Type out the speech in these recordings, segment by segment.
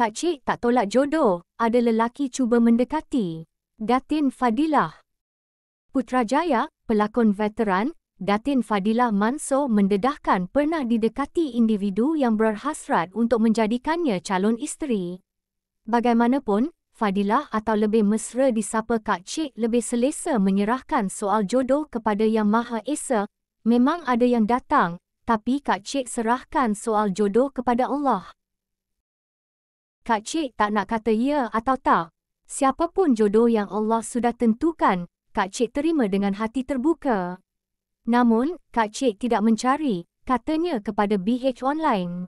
Kak Cik tak tolak jodoh, ada lelaki cuba mendekati. Datin Fadilah Putrajaya, pelakon veteran, Datin Fadilah Manso mendedahkan pernah didekati individu yang berhasrat untuk menjadikannya calon isteri. Bagaimanapun, Fadilah atau lebih mesra disapa Kak Cik lebih selesa menyerahkan soal jodoh kepada Yang Maha Esa, memang ada yang datang, tapi Kak Cik serahkan soal jodoh kepada Allah. Kak Cik tak nak kata ya atau tak. Siapapun jodoh yang Allah sudah tentukan, Kak Cik terima dengan hati terbuka. Namun, Kak Cik tidak mencari, katanya kepada BH Online.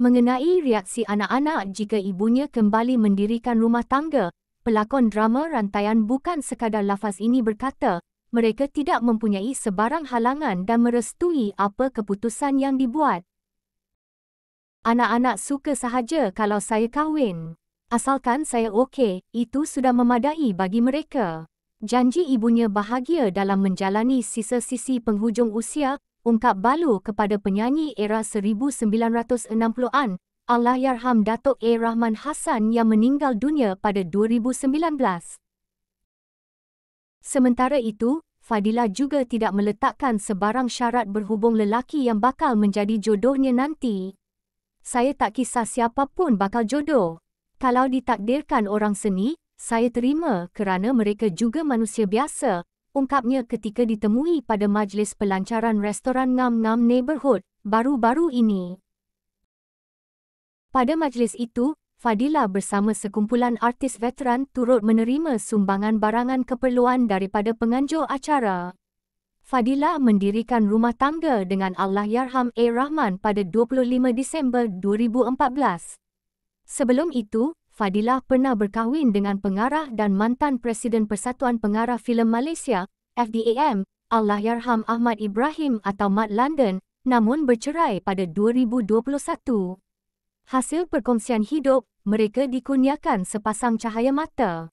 Mengenai reaksi anak-anak jika ibunya kembali mendirikan rumah tangga, pelakon drama rantaian bukan sekadar lafaz ini berkata, mereka tidak mempunyai sebarang halangan dan merestui apa keputusan yang dibuat. Anak-anak suka sahaja kalau saya kahwin. Asalkan saya okey, itu sudah memadai bagi mereka. Janji ibunya bahagia dalam menjalani sisa-sisi penghujung usia, ungkap Balu kepada penyanyi era 1960-an, Allah Yarham Datuk A. Rahman Hassan yang meninggal dunia pada 2019. Sementara itu, Fadila juga tidak meletakkan sebarang syarat berhubung lelaki yang bakal menjadi jodohnya nanti saya tak kisah siapapun bakal jodoh. Kalau ditakdirkan orang seni, saya terima kerana mereka juga manusia biasa, ungkapnya ketika ditemui pada majlis pelancaran restoran ngam-ngam neighborhood baru-baru ini. Pada majlis itu, Fadila bersama sekumpulan artis veteran turut menerima sumbangan barangan keperluan daripada penganjur acara. Fadila mendirikan rumah tangga dengan Allah Yarham A. Rahman pada 25 Disember 2014. Sebelum itu, Fadila pernah berkahwin dengan pengarah dan mantan Presiden Persatuan Pengarah Filem Malaysia, FDAM, Allah Yarham Ahmad Ibrahim atau Mat London, namun bercerai pada 2021. Hasil perkongsian hidup, mereka dikurniakan sepasang cahaya mata.